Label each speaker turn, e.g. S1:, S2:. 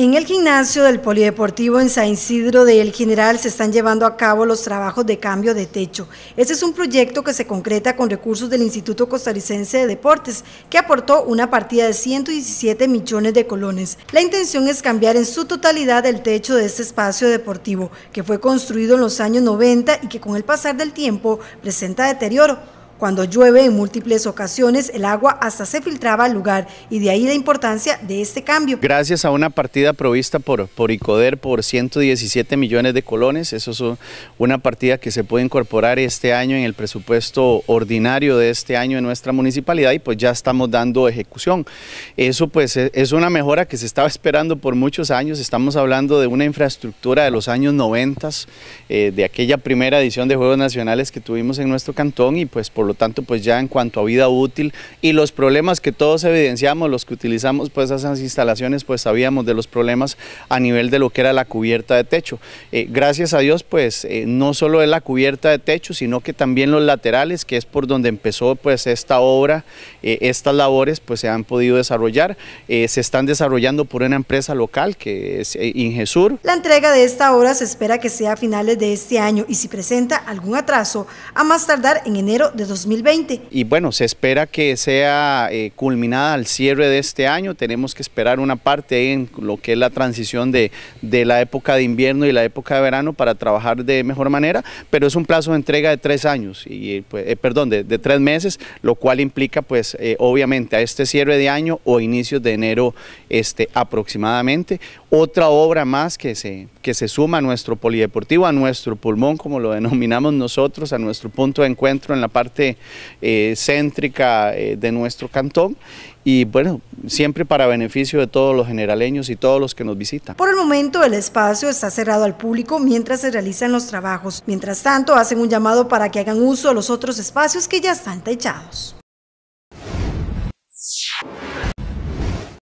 S1: En el gimnasio del Polideportivo en San Isidro de El General se están llevando a cabo los trabajos de cambio de techo. Este es un proyecto que se concreta con recursos del Instituto Costarricense de Deportes, que aportó una partida de 117 millones de colones. La intención es cambiar en su totalidad el techo de este espacio deportivo, que fue construido en los años 90 y que con el pasar del tiempo presenta deterioro cuando llueve en múltiples ocasiones, el agua hasta se filtraba al lugar y de ahí la importancia de este cambio.
S2: Gracias a una partida provista por, por ICODER por 117 millones de colones, eso es una partida que se puede incorporar este año en el presupuesto ordinario de este año en nuestra municipalidad y pues ya estamos dando ejecución. Eso pues e, es una mejora que se estaba esperando por muchos años, estamos hablando de una infraestructura de los años 90, eh, de aquella primera edición de Juegos Nacionales que tuvimos en nuestro cantón y pues por lo tanto pues ya en cuanto a vida útil y los problemas que todos evidenciamos, los que utilizamos pues esas instalaciones pues sabíamos de los problemas a nivel de lo que era la cubierta de techo. Eh, gracias a Dios pues eh, no solo es la cubierta de techo sino que también los laterales que es por donde empezó pues esta obra, eh, estas labores pues se han podido desarrollar, se están desarrollando por una empresa local que es Ingesur.
S1: La entrega de esta obra se espera que sea a finales de este año y si presenta algún atraso a más tardar en enero de
S2: y bueno, se espera que sea eh, culminada al cierre de este año, tenemos que esperar una parte en lo que es la transición de, la época de invierno y la época de verano para trabajar de mejor manera, pero es un plazo de entrega de tres años, y, eh, pues, eh, perdón, de, tres meses, lo cual implica pues obviamente a este cierre de año o inicios de enero este, aproximadamente. Otra obra más que se, que se suma a nuestro polideportivo, a nuestro pulmón, como lo denominamos nosotros, a nuestro punto de encuentro en la parte eh, céntrica eh, de nuestro cantón y bueno, siempre para beneficio de todos los generaleños y todos los que nos visitan. Por
S1: el momento el espacio está cerrado al público mientras se realizan los trabajos. Mientras tanto, hacen un llamado para que hagan uso de los otros espacios que ya están techados.